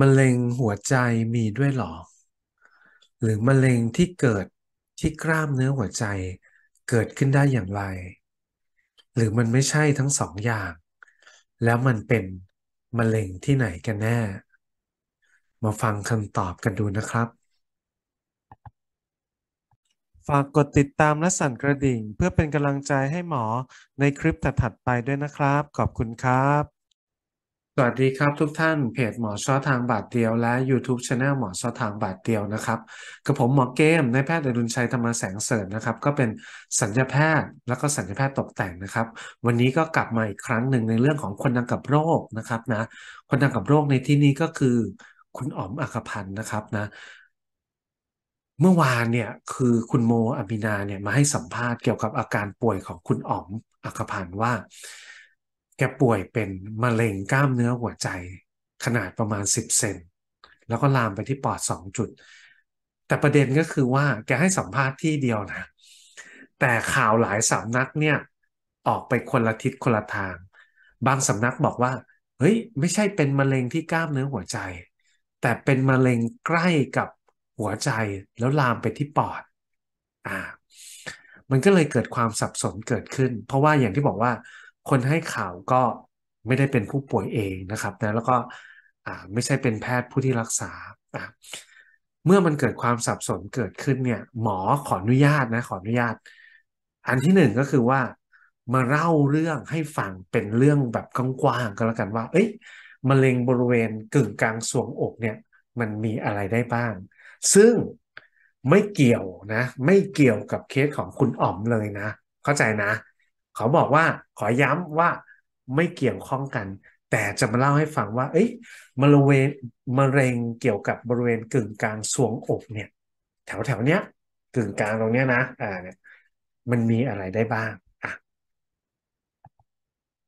มะเร็ง หัวใจมีด้วยหรอ หรือมะเร็งที่เกิดที่กล้ามเนื้อหัวใจเกิดขึ้นได้อย่างไร หรือมันไม่ใช่ทั้งสองอย่าง แล้วมันเป็น มะเร็งที่ไหนกันแน่ มาฟังคำตอบกันดูนะครับ ฝากกดติดตามและสั่นกระดิ่งเพื่อเป็นกำลังใจให้หมอในคลิปถัดๆไปด้วยนะครับ ขอบคุณครับสวัสดีครับ ทุกท่านเพจหมอช้อทางบาทเดียว และ YouTube c h anel หมอช้อทางบาทเดียวนะครับกับผมหมอเกมนายแพทย์อดุลชัยธรรมแสงเสริญนะครับ ก็เป็นสัญญาแพทย์แล้วก็สัญญาแพทย์ตกแต่งนะครับ วันนี้ก็กลับมาอีกครั้งหนึ่งในเรื่องของคนดังกับโรคนะครับนะคนดังกับโรคในที่นี้ก็คือ คุณอ๋อมอักพันธ์นะครับนะเมื่อวานเนี่ยคือคุณโมอามินาเนี่ยมาให้สัมภาษณ์เกี่ยวกับอาการป่วยของคุณอ๋อมอักพันธ์ว่าแกป่วยเป็นมะเร็งกล้ามเนื้อหัวใจ ขนาดประมาณ 10เซน แล้วก็ลามไปที่ ปอด2จุด แต่ประเด็นก็คือว่า แก ให้สัมภาษณ์ที่เดียวนะ แต่ข่าวหลายสำนักเนี่ย ออกไปคนละทิศคนละทาง บางสำนักบอกว่า เฮ้ย ไม่ใช่เป็นมะเร็งที่กล้ามเนื้อหัวใจ แต่เป็นมะเร็งใกล้กับหัวใจ แล้วลามไปที่ปอดอ่ามันก็เลยเกิดความสับสนเกิดขึ้น เพราะว่าอย่างที่บอกว่าคนให้ข่าวก็ไม่ได้เป็นผู้ป่วยเองนะครับนะแล้วก็ไม่ใช่เป็นแพทย์ผู้ที่รักษา เมื่อมันเกิดความสับสนเกิดขึ้นเนี่ย หมอขออนุญาตนะ ขออนุญาต อันที่หนึ่งก็คือว่ามาเล่าเรื่องให้ฟังเป็นเรื่องแบบกว้างๆก็แล้วกันว่า เอ้ยมะเร็งบริเวณกึ่งกลางสวงอกเนี่ย มันมีอะไรได้บ้าง ซึ่งไม่เกี่ยวนะ ไม่เกี่ยวกับเคสของคุณอ๋อมเลยนะ เข้าใจนะขอบอกว่าขอย้ำว่าไม่เกี่ยวข้องกัน แต่จะมาเล่าให้ฟังว่า เอ้ยมะเวมะเร็งเกี่ยวกับบริเวณกึ่งกลางสวงอกเนี่ย แถวแถวเนี้ยกึ่งกลางตรงเนี้ยนะอ่าเนี่ยมันมีอะไรได้บ้าง อ่ะ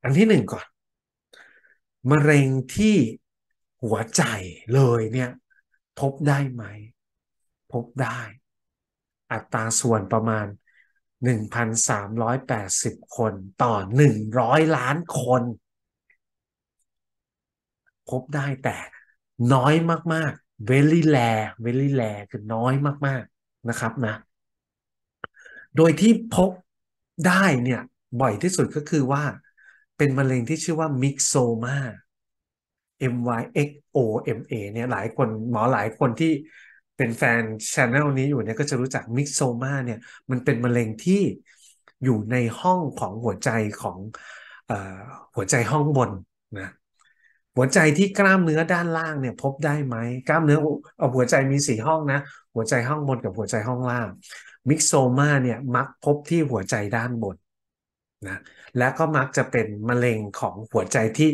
อันที่หนึ่งก่อน มะเร็งที่หัวใจเลยเนี่ยพบได้ไหม พบได้ อัตราส่วนประมาณ1,380 คนต่อ 100 ล้านคน พบได้แต่น้อยมากๆ very rare very rare คือน้อยมาก ๆ นะครับนะ โดยที่พบได้เนี่ย บ่อยที่สุดก็คือว่าเป็นมะเร็งที่ชื่อว่ามิกโซมา M Y X O M A เนี่ยหลายคนหมอหลายคนที่เป็นแฟนชแนลนี้อยู่เนี่ยก็จะรู้จักมิกโซมาเนี่ยมันเป็นมะเร็งที่อยู่ในห้องของหัวใจของอหัวใจห้องบนนะหัวใจที่กล้ามเนื้อด้านล่างเนี่ยพบได้ไหมกล้ามเนื้อเอาหัวใจมีสี่ห้องนะ หัวใจห้องบนกับหัวใจห้องล่างมิกโซมาเนี่ยมักพบที่หัวใจด้านบนนะและก็มักจะเป็นมะเร็งของหัวใจที่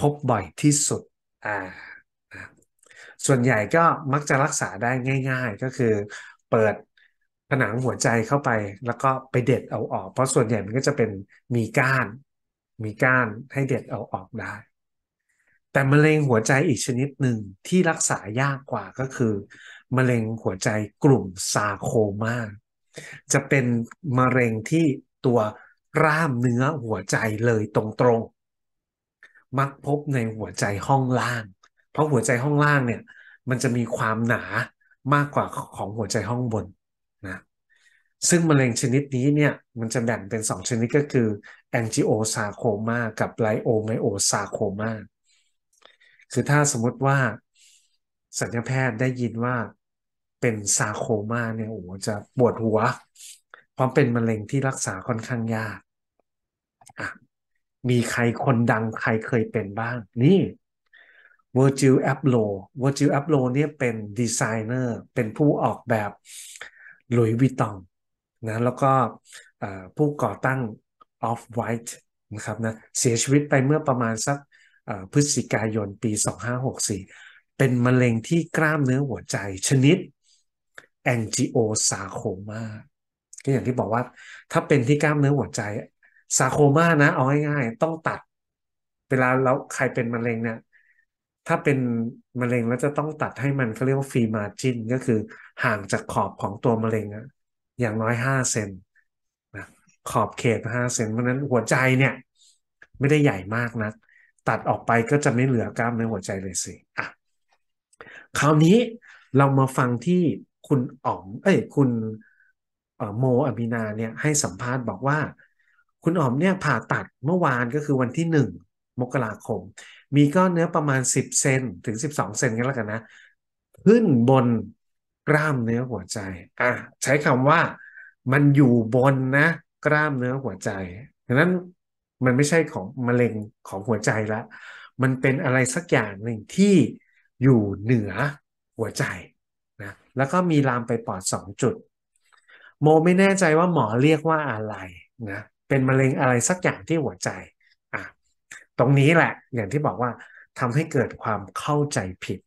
พบบ่อยที่สุดอ่าส่วนใหญ่ก็มักจะรักษาได้ง่าย ๆ ก็คือเปิดผนังหัวใจเข้าไปแล้วก็ไปเด็ดเอาออก เพราะส่วนใหญ่มันก็จะเป็นมีก้านมีก้านให้เด็ดเอาออกได้ แต่มะเร็งหัวใจอีกชนิดหนึ่งที่รักษายากกว่าก็คือ มะเร็งหัวใจกลุ่มซาโคมาจะเป็นมะเร็งที่ตัวกล้ามเนื้อหัวใจเลยตรงๆมักพบในหัวใจห้องล่างเพราะหัวใจห้องล่างเนี่ยมันจะมีความหนามากกว่าของหัวใจห้องบนนะซึ่งมะเร็งชนิดนี้เนี่ย มันจะแบ่งเป็นสองชนิดก็คือ angiosarcoma กับ leiomyosarcoma คือถ้าสมมติว่า สัญญาแพทย์ได้ยินว่าเป็นซาโคมาเนี่ยโอ้จะปวดหัวเพราะเป็นมะเร็งที่รักษาค่อนข้างยาก มีใครคนดังใครเคยเป็นบ้างนี่ Virgil Abloh Virgil a b l o เนี่ยเป็นดีไซเนอร์ เป็นผู้ออกแบบ หลุยวิตองนะแล้วก็ผู้ก่อตั้ง Off White นะครับนะ เสียชีวิตไปเมื่อประมาณสักพฤศจิกายนปี 2564 เป็นมะเร็งที่กล้ามเนื้อหัวใจชนิด angiosarcoma ก็อย่างที่บอกว่า ถ้าเป็นที่กล้ามเนื้อหัวใจซาโคมานะเอาง่ายๆ ต้องตัด เวลาเราใครเป็นมะเร็งเนี่ยถ้าเป็นมะเร็งแล้วจะต้องตัดให้มันเขาเรียกว่าฟรีมาจินก็คือห่างจากขอบของตัวมะเร็งอะอย่างน้อยห้าเซนนะขอบเขตห้าเซนเพราะนั้นหัวใจเนี่ยไม่ได้ใหญ่มากนะัก ตัดออกไปก็จะไม่เหลือกล้ามเนื้อหัวใจเลยสิอ่ะ คราวนี้เรามาฟังที่คุณอ๋อมเอ้ยคุณโมอบินาเนี่ยให้สัมภาษณ์บอกว่า คุณอ๋อมเนี่ยผ่าตัดเมื่อวานก็คือวันที่หนึ่งมกราคมมีก้อนเนื้อประมาณ 10 เซนถึง 12 เซนกันแล้วกันนะขึ้นบนกล้ามเนื้อหัวใจอ่ะใช้คำว่ามันอยู่บนนะ กล้ามเนื้อหัวใจดังนั้นมันไม่ใช่ของมะเร็งของหัวใจละมันเป็นอะไรสักอย่างหนึ่งที่อยู่เหนือหัวใจนะแล้วก็มีลามไปปอดสองจุดโมไม่แน่ใจว่าหมอเรียกว่าอะไรนะเป็นมะเร็งอะไรสักอย่างที่หัวใจตรงนี้แหละ อย่างที่บอกว่าทำให้เกิดความเข้าใจผิด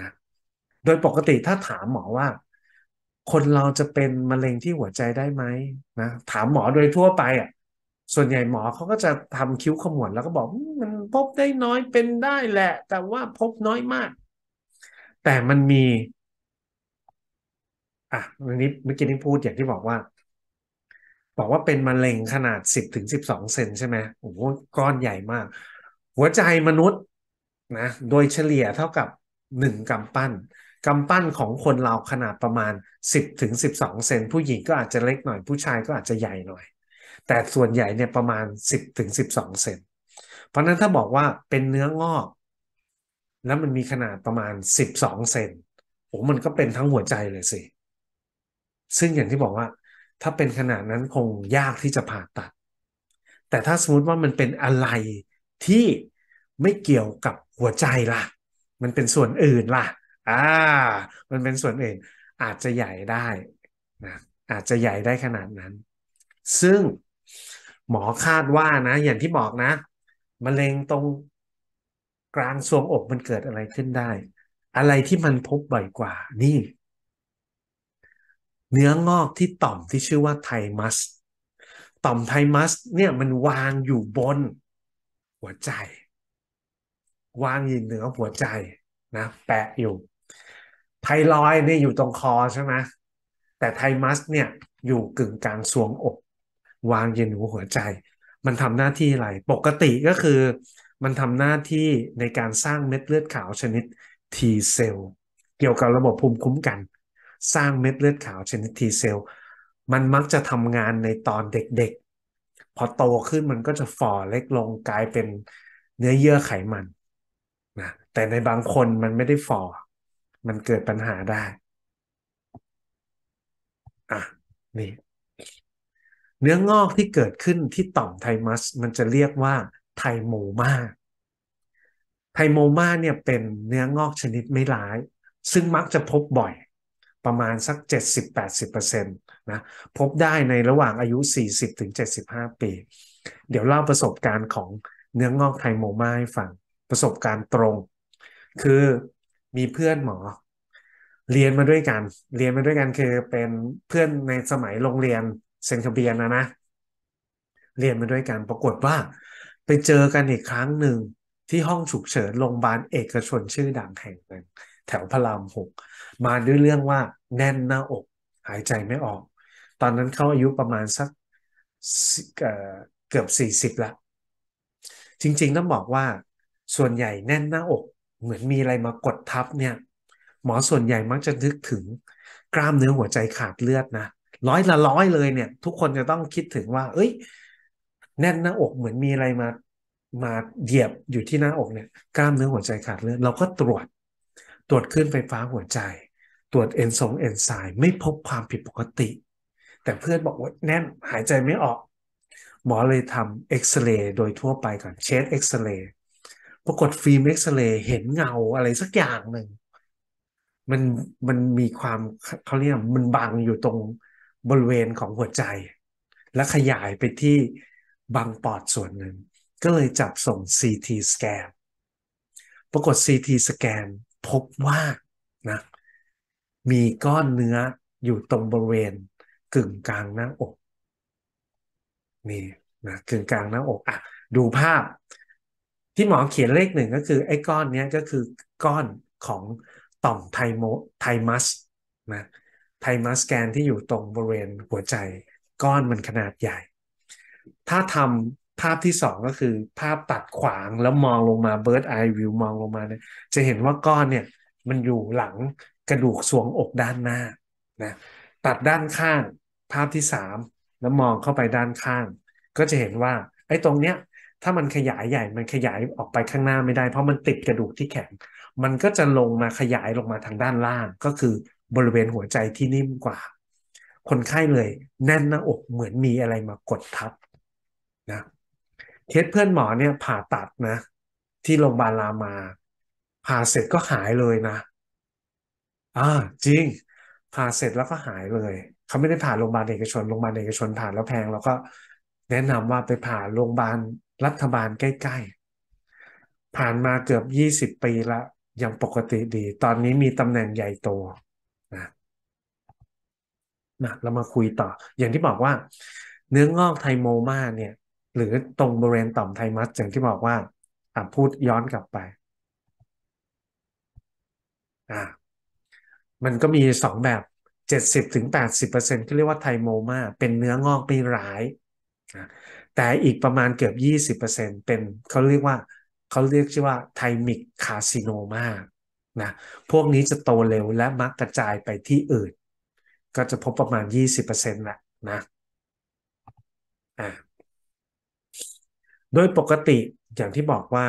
นะ โดยปกติถ้าถามหมอว่า คนเราจะเป็นมะเร็งที่หัวใจได้ไหมนะถามหมอโดยทั่วไปอ่ะส่วนใหญ่หมอเขาก็จะทำคิ้วขมวดแล้วก็บอก มันพบได้น้อยเป็นได้แหละ แต่ว่าพบน้อยมาก แต่มันมี อ่ะวันนี้เมื่อกี้นี้พูดอย่างที่บอกว่าบอกว่าเป็นมะเร็งขนาดสิบถึงสิบสองเซนใช่ไหมโอ้โห ก้อนใหญ่มาก หัวใจมนุษย์นะ โดยเฉลี่ยเท่ากับหนึ่งกำปั้น กำปั้นของคนเราขนาดประมาณ10ถึง12เซนผู้หญิงก็อาจจะเล็กหน่อยผู้ชายก็อาจจะใหญ่หน่อย แต่ส่วนใหญ่เนี่ยประมาณ10ถึง12เซน เพราะนั้นถ้าบอกว่าเป็นเนื้องอก แล้วมันมีขนาดประมาณ12เซนโอ้มันก็เป็นทั้งหัวใจเลยสิ ซึ่งอย่างที่บอกว่าถ้าเป็นขนาดนั้นคงยากที่จะผ่าตัด แต่ถ้าสมมติว่ามันเป็นอะไรที่ไม่เกี่ยวกับหัวใจล่ะ มันเป็นส่วนอื่นล่ะ อ่า มันเป็นส่วนอื่น อาจจะใหญ่ได้นะ อาจจะใหญ่ได้ขนาดนั้น ซึ่งหมอคาดว่านะ อย่างที่บอกนะมะเร็งตรงกลางทรวงอกมันเกิดอะไรขึ้นได้ อะไรที่มันพบบ่อยกว่านี่เนื้องอกที่ต่อมที่ชื่อว่าไทมัส ต่อมไทมัสเนี่ยมันวางอยู่บนหัวใจ วางอยู่เหนือหัวใจนะ แปะอยู่ ไทรอยเนี่ยอยู่ตรงคอใช่ไหม แต่ไทมัสเนี่ยอยู่กึ่งกลางสวงอก วางเย็นหนืหัวใจ มันทำหน้าที่อะไร ปกติก็คือ มันทำหน้าที่ในการสร้างเม็ดเลือดขาวชนิด T เซลล์ เกี่ยวกับระบบภูมิคุ้มกันสร้างเม็ดเลือดขาวชนิดทีเซลมันมักจะทำงานในตอนเด็กๆ พอโตขึ้นมันก็จะฝ่อเล็กลงกลายเป็นเนื้อเยื่อไขมันนะ แต่ในบางคนมันไม่ได้ฝ่อ มันเกิดปัญหาได้ อ่ะนี่เนื้องอกที่เกิดขึ้นที่ต่อมไทมัสมันจะเรียกว่าไทโมมา ไทโมมาเนี่ยเป็นเนื้องอกชนิดไม่ร้ายซึ่งมักจะพบบ่อยประมาณสัก 70-80%นะพบได้ในระหว่างอายุ 40-75 ปี เดี๋ยวเล่าประสบการณ์ของเนื้องอกไทโมมาให้ฟัง ประสบการณ์ตรง คือมีเพื่อนหมอเรียนมาด้วยกัน เรียนมาด้วยกันคือเป็นเพื่อนในสมัยโรงเรียนเซนทเบียนนะนะ เรียนมาด้วยกันปรากฏว่าไปเจอกันอีกครั้งหนึ่งที่ห้องฉุกเฉินโรงพยาบาลเอกชนชื่อดังแห่งหนึ่งแถวพระรามหกมาด้วยเรื่องว่าแน่นหน้าอกหายใจไม่ออก ตอนนั้นเขาอายุประมาณสักเกือบสี่สิบละ จริงๆต้องบอกว่า ส่วนใหญ่แน่นหน้าอกเหมือนมีอะไรมากดทับเนี่ย หมอส่วนใหญ่มักจะนึกถึงกล้ามเนื้อหัวใจขาดเลือดนะ ร้อยละร้อยเลยเนี่ย ทุกคนจะต้องคิดถึงว่า เอ้ยแน่นหน้าอกเหมือนมีอะไรมามาเหยียบอยู่ที่หน้าอกเนี่ยกล้ามเนื้อหัวใจขาดเลือดเราก็ตรวจตรวจคลื่นไฟฟ้าหัวใจ ตรวจเอนซรงเอนไซม์ไม่พบความผิดปกติ แต่เพื่อนบอกว่าแน่นหายใจไม่ออก หมอเลยทำเอ็กซเรย์โดยทั่วไปก่อน เช็ดเอ็กซเรย์ปรากฏฟิล์มเอ็กซเรย์เห็นเงาอะไรสักอย่างหนึ่ง มันมันมีความเขาเรียกมันบังอยู่ตรงบริเวณของหัวใจ และขยายไปที่บางปอดส่วนหนึ่ง ก็เลยจับส่ง CT สแกนปรากฏ CT สแกนพบว่านะมีก้อนเนื้ออยู่ตรงบริเวณกึ่งกลางหน้าอกนี่นะกึ่งกลางหน้าอกอ่ะดูภาพที่หมอเขียนเลขหนึ่งก็คือไอ้ก้อนนี้ก็คือก้อนของต่อมไทโมไทมัสนะไทมัสแกน ที่อยู่ตรงบริเวณหัวใจก้อนมันขนาดใหญ่ ถ้าทำภาพที่สองก็คือ ภาพตัดขวางแล้วมองลงมาเบิร์ดไอวิวมองลงมาเนี่ย จะเห็นว่าก้อนเนี่ยมันอยู่หลังกระดูกสวงอกด้านหน้านะตัดด้านข้าง ภาพที่สามแล้วมองเข้าไปด้านข้าง ก็จะเห็นว่า ไอ้ตรงเนี้ย ถ้ามันขยายใหญ่มันขยายออกไปข้างหน้าไม่ได้ เพราะมันติดกระดูกที่แข็ง มันก็จะลงมาขยายลงมาทางด้านล่างก็คือบริเวณหัวใจที่นิ่มกว่า คนไข้เลย แน่นหน้าอกเหมือนมีอะไรมากดทับนะเคสเพื่อนหมอเนี่ยผ่าตัดนะ ที่โรงพยาบาลรามา ผ่าเสร็จก็หายเลยนะอ่าจริง ผ่าเสร็จแล้วก็หายเลยเขาไม่ได้ผ่าโรงพยาบาลเอกชนโรงพยาบาลเอกชน ผ่าแล้วแพงแล้วก็ แนะนำว่าไปผ่าโรงพยาบาลรัฐบาลใกล้ๆผ่านมาเกือบยี่สิบปีละยังปกติดี ตอนนี้มีตำแหน่งใหญ่โตนะนะเรามาคุยต่อ อย่างที่บอกว่า เนื้องอกไทโมมาเนี่ยหรือตรงบริเวณต่อมไทมัสอย่างที่บอกว่าพูดย้อนกลับไป มันก็มีสองแบบเจ็ดสิบถึงแปดสิบเปอร์เซ็นต์ที่เรียกว่าไทโมมาเป็นเนื้องอกไม่ร้าย แต่อีกประมาณเกือบยี่สิบเปอร์เซ็นต์เป็นเขาเรียกว่าเขาเรียกชื่อว่าไทมิกคาซิโนมานะพวกนี้จะโตเร็วและมักกระจายไปที่อื่น ก็จะพบประมาณยี่สิบเปอร์เซ็นต์แหละนะอ่าโดยปกติอย่างที่บอกว่า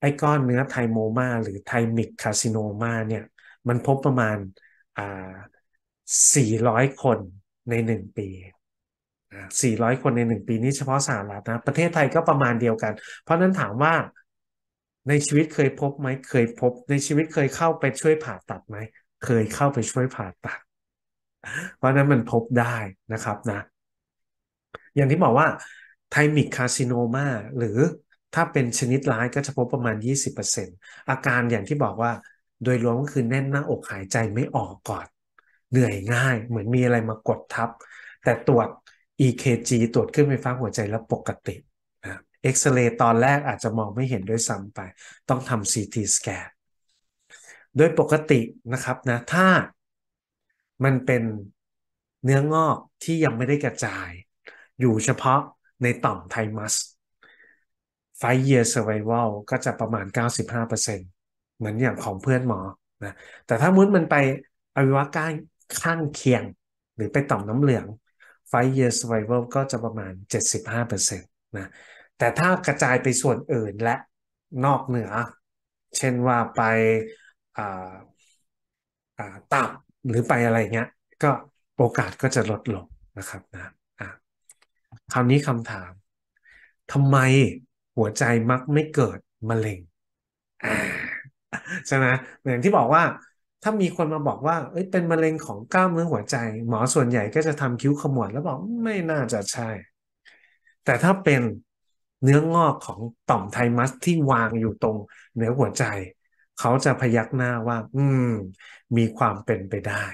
ไอ้ก้อนเนื้อไทโมมาหรือไทมิกคาซิโนมาเนี่ยมันพบประมาณา400 คนใน1ปี400 คนใน1ปีนี้เฉพาะสหรัฐนะประเทศไทยก็ประมาณเดียวกัน เพราะนั้นถามว่าในชีวิตเคยพบไหมเคยพบในชีวิตเคยเข้าไปช่วยผ่าตัดไหมเคยเข้าไปช่วยผ่าตัด เพราะนั้นมันพบได้นะครับนะ อย่างที่บอกว่าไทมิกคาซิโนมาหรือถ้าเป็นชนิดร้ายก็จะพบประมาณ 20%อาการอย่างที่บอกว่าโดยรวมก็คือแน่นหน้าอกหายใจไม่ออกก่อน เหนื่อยง่ายเหมือนมีอะไรมากดทับ แต่ตรวจ EKG ตรวจขึ้นไปฟ้าหัวใจแล้วปกตินะเอ็กซเรย์ตอนแรกอาจจะมองไม่เห็นด้วยซ้ำไป ต้องทำ CT สแกนโดยปกตินะครับนะ ถ้ามันเป็นเนื้องอกที่ยังไม่ได้กระจาย อยู่เฉพาะในต่อมไทมัส five year survival ก็จะประมาณ 95%เหมือนอย่างของเพื่อนหมอนะแต่ถ้ามุดมันไปอวัยวะก้างข้างเคียง หรือไปต่อมน้ำเหลือง five year survival ก็จะประมาณ 75%นะแต่ถ้ากระจายไปส่วนอื่นและนอกเหนือ เช่นว่าไปตับหรือไปอะไรเงี้ย ก็โอกาสก็จะลดลงนะครับนะคราวนี้คำถามทำไมหัวใจมักไม่เกิดมะเร็งใช่ไหมอย่างที่บอกว่า ถ้ามีคนมาบอกว่า เอ้ยเป็นมะเร็งของกล้ามเนื้อหัวใจหมอส่วนใหญ่ก็จะทำคิ้วขมวดแล้วบอกไม่น่าจะใช่ แต่ถ้าเป็นเนื้องอกของต่อมไทมัสที่วางอยู่ตรงเหนือหัวใจเขาจะพยักหน้าว่า อืม มีความเป็นไปได้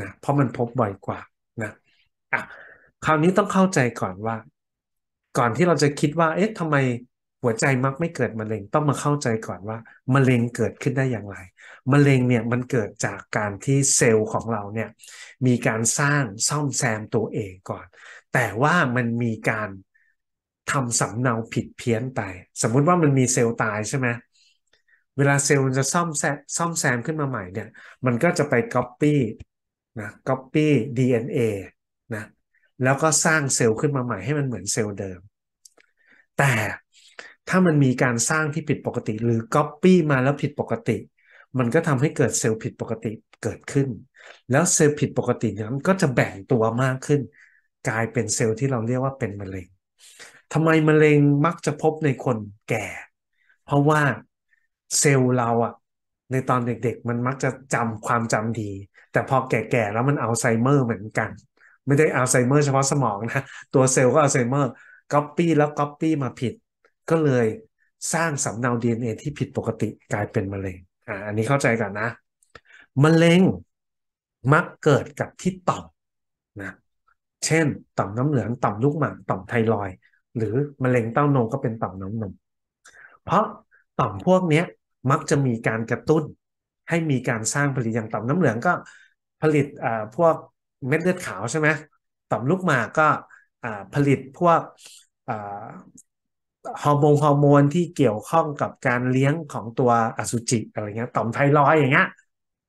นะเพราะมันพบบ่อยกว่านะอ่ะคราวนี้ต้องเข้าใจก่อนว่า ก่อนที่เราจะคิดว่า เอ๊ะทำไม หัวใจมักไม่เกิด มะเร็งต้องมาเข้าใจก่อนว่า มะเร็งเกิดขึ้นได้อย่างไร มะเร็งเนี่ยมันเกิดจากการที่เซลล์ของเราเนี่ย มีการสร้างซ่อมแซมตัวเองก่อน แต่ว่ามันมีการทำสำเนาผิดเพี้ยนไป สมมุติว่ามันมีเซลล์ตายใช่ไหมเวลาเซลล์จะซ่อมแซมซ่อมแซมขึ้นมาใหม่ เนี่ย มันก็จะไปก๊อปปี้นะก๊อปปี้นเอนะแล้วก็สร้างเซลล์ขึ้นมาใหม่ให้มันเหมือนเซลล์เดิม แต่ถ้ามันมีการสร้างที่ผิดปกติหรือก๊อปปี้มาแล้วผิดปกติ มันก็ทำให้เกิดเซลล์ผิดปกติเกิดขึ้น แล้วเซลล์ผิดปกตินั้นก็จะแบ่งตัวมากขึ้น กลายเป็นเซลล์ที่เราเรียกว่าเป็นมะเร็งทำไมมะเร็งมักจะพบในคนแก่ เพราะว่าเซลล์เราอะในตอนเด็กๆ มันมักจะจำความจำดี แต่พอแก่ๆแล้วมันอัลไซเมอร์เหมือนกันไม่ได้อัลไซเมอร์เฉพาะสมองนะ ตัวเซลล์ก็อัลไซเมอร์ก๊อปปี้แล้วก๊อปปี้มาผิด ก็เลยสร้างสำเนา DNA ที่ผิดปกติกลายเป็นมะเร็งอ่าอันนี้เข้าใจกันนะมะเร็งมักเกิดกับที่ต่อมนะเช่นต่อมน้ำเหลืองต่อมลูกหมากต่อมไทรอย หรือมะเร็งเต้านมก็เป็นต่อมน้ำนม เพราะต่อมพวกนี้มักจะมีการกระตุ้น ให้มีการสร้างผลิตอย่างต่อมน้ำเหลืองก็ผลิตอ่าพวกเม็ดเลือดขาวใช่ไหมต่อมลูกหมากก็ผลิตพวกฮอร์โมนฮอร์โมนที่เกี่ยวข้องกับการเลี้ยงของตัวอสุจิอะไรเงี้ยต่อมไทรอยอย่างเงี้ย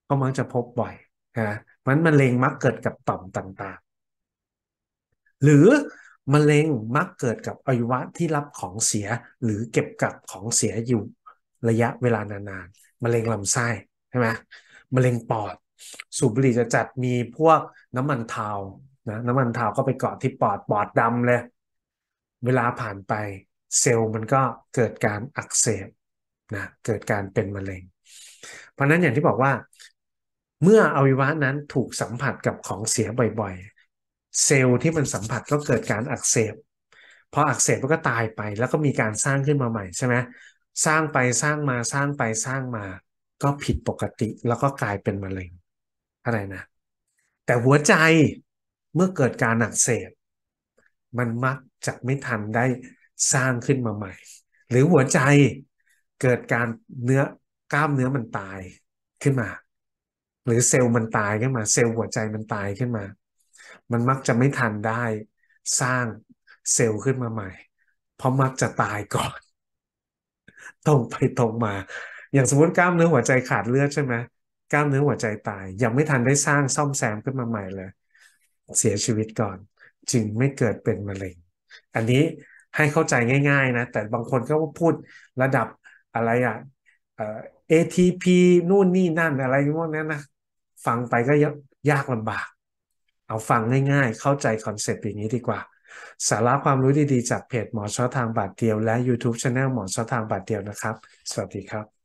ก็มักจะพบบ่อยนะมันมะเร็งมักเกิดกับต่อมต่างๆ หรือมะเร็งมักเกิดกับอวัยวะที่รับของเสียหรือเก็บกักของเสียอยู่ระยะเวลานานๆมะเร็งลำไส้ใช่ไหมมะเร็งปอดสูบบุหรี่จะจัดมีพวกน้ำมันเทานะน้ำมันเทาก็ไปเกาะที่ปอด ปอดดำเลย เวลาผ่านไปเซลล์มันก็เกิดการอักเสบนะ เกิดการเป็นมะเร็ง เพราะนั้นอย่างที่บอกว่า เมื่ออวัยวะนั้นถูกสัมผัสกับของเสียบ่อยๆ เซลล์ที่มันสัมผัสก็เกิดการอักเสบพออักเสบมันก็ตายไปแล้วก็มีการสร้างขึ้นมาใหม่ใช่ไหมสร้างไปสร้างมาสร้างไปสร้างมา ก็ผิดปกติแล้วก็กลายเป็นมะเร็งอะไรนะ แต่หัวใจเมื่อเกิดการหนักเสพมันมักจะไม่ทันได้สร้างขึ้นมาใหม่ หรือหัวใจเกิดการเนื้อกล้ามเนื้อมันตายขึ้นมา หรือเซลล์มันตายขึ้นมา เซลล์หัวใจมันตายขึ้นมา มันมักจะไม่ทันได้สร้างเซลล์ขึ้นมาใหม่เพราะมักจะตายก่อนตรงไปตรงมา อย่างสมมติกล้ามเนื้อหัวใจขาดเลือดใช่ไหมกล้ามเนื้อหัวใจตายยังไม่ทันได้สร้างซ่อมแซมขึ้นมาใหม่เลย เสียชีวิตก่อน จึงไม่เกิดเป็นมะเร็งอันนี้ให้เข้าใจง่าย ๆ นะ แต่บางคนก็พูดระดับอะไรอะ่ะ ATP นู่นนี่นั่นอะไรพวกนั้นนะ ฟังไปก็ยากลำบาก เอาฟังง่ายๆ เข้าใจคอนเซปต์อย่างนี้ดีกว่า สาระความรู้ดีๆ จากเพจหมอช่อทางบาดเดียวและ YouTube Channel หมอช่อทางบาดเดียวนะครับ สวัสดีครับ